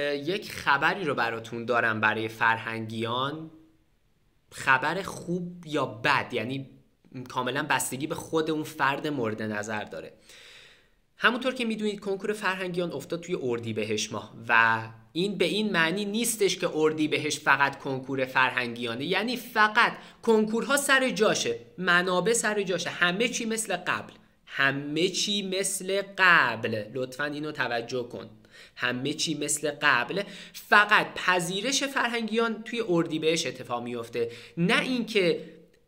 یک خبری رو براتون دارم برای فرهنگیان خبر خوب یا بد یعنی کاملا بستگی به خود اون فرد مورد نظر داره همونطور که میدونید کنکور فرهنگیان افتاد توی اردی بهش ماه و این به این معنی نیستش که اردی بهش فقط کنکور فرهنگیانه یعنی فقط کنکورها سر جاشه منابع سر جاشه همه چی مثل قبل همه چی مثل قبل لطفا اینو توجه کن همه چی مثل قبل فقط پذیرش فرهنگیان توی بهش اتفاق میفته نه اینکه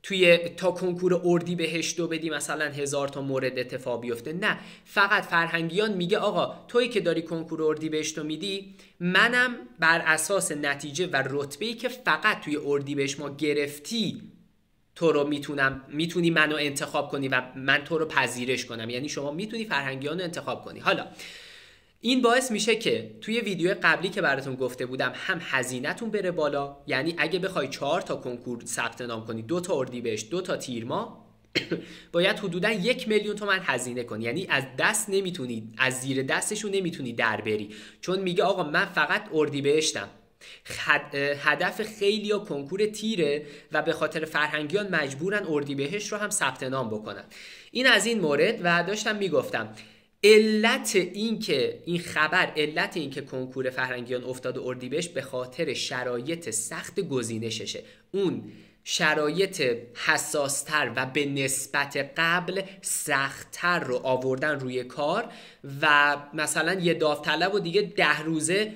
توی تا کنکور اردی بهش دو بدی مثلا هزار تا مورد اتفاق بیفته نه فقط فرهنگیان میگه آقا توی که داری کنکور اردی بهش میدی منم بر اساس نتیجه و رتبه ای که فقط توی اردی بهش ما گرفتی تو رو میتونم میتونی منو انتخاب کنی و من تو رو پذیرش کنم یعنی شما میتونی فرهنگیان رو انتخاب کنی حالا این باعث میشه که توی ویدیو قبلی که براتون گفته بودم هم هزینهتون بره بالا یعنی اگه بخوای چهار تا کنکور ثبت نام کنی دو تا بهش دو تا تیرما باید حدودا یک میلیون تومن هزینه کنی یعنی از دست نمیتونی از زیر دستشون نمیتونی در بری چون میگه آقا من فقط اردیبهشتم هدف خیلی یا کنکور تیره و به خاطر فرهنگیان مجبورن اردیبهشت رو هم ثبت نام بکنن این از این مورد و داشتم میگفتم علت این که این خبر علت این که کنکور فرهنگیان افتاد اردیبهشت به خاطر شرایط سخت گزینششه اون شرایط حساستر و به نسبت قبل سختتر رو آوردن روی کار و مثلا یه داوطلب و دیگه ده روزه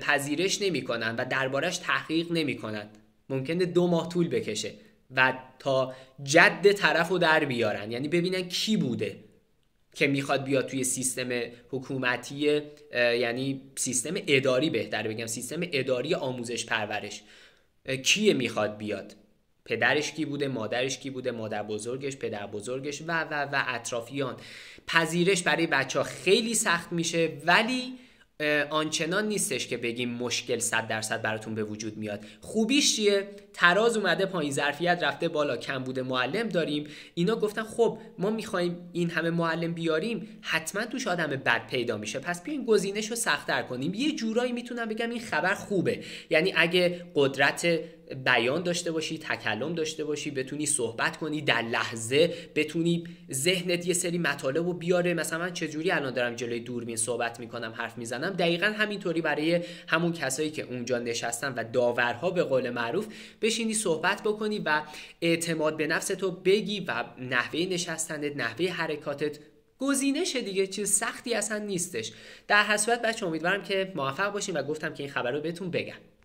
پذیرش نمیکنن و دربارش تحقیق نمیکنن ممکنه دو ماه طول بکشه و تا جد طرف رو در بیارن یعنی ببینن کی بوده که میخواد بیاد توی سیستم حکومتی یعنی سیستم اداری بهتر بگم سیستم اداری آموزش پرورش کیه میخواد بیاد پدرش کی بوده مادرش کی بوده مادر بزرگش پدر بزرگش و و و اطرافیان پذیرش برای بچه ها خیلی سخت میشه ولی آنچنان نیستش که بگیم مشکل صد درصد براتون به وجود میاد خوبیش چیه تراز اومده پایین ظرفیت رفته بالا کم بوده معلم داریم اینا گفتن خب ما میخوایم این همه معلم بیاریم حتما توش آدم بد پیدا میشه پس بیاین گزینش رو سختتر کنیم یه جورایی میتونم بگم این خبر خوبه یعنی اگه قدرت بیان داشته باشی تکلم داشته باشی بتونی صحبت کنی در لحظه بتونی ذهنت یه سری مطالب رو بیاره مثلا من چجوری الان دارم جلوی دوربین صحبت میکنم حرف میزنم دقیقا همینطوری برای همون کسایی که اونجا نشستن و داورها به قول معروف بشینی صحبت بکنی و اعتماد به نفس تو بگی و نحوه نشستنت نحوه حرکاتت گزینش دیگه چیز سختی اصلا نیستش در حسابت بچه امیدوارم که موفق باشیم و گفتم که این خبر رو بهتون بگم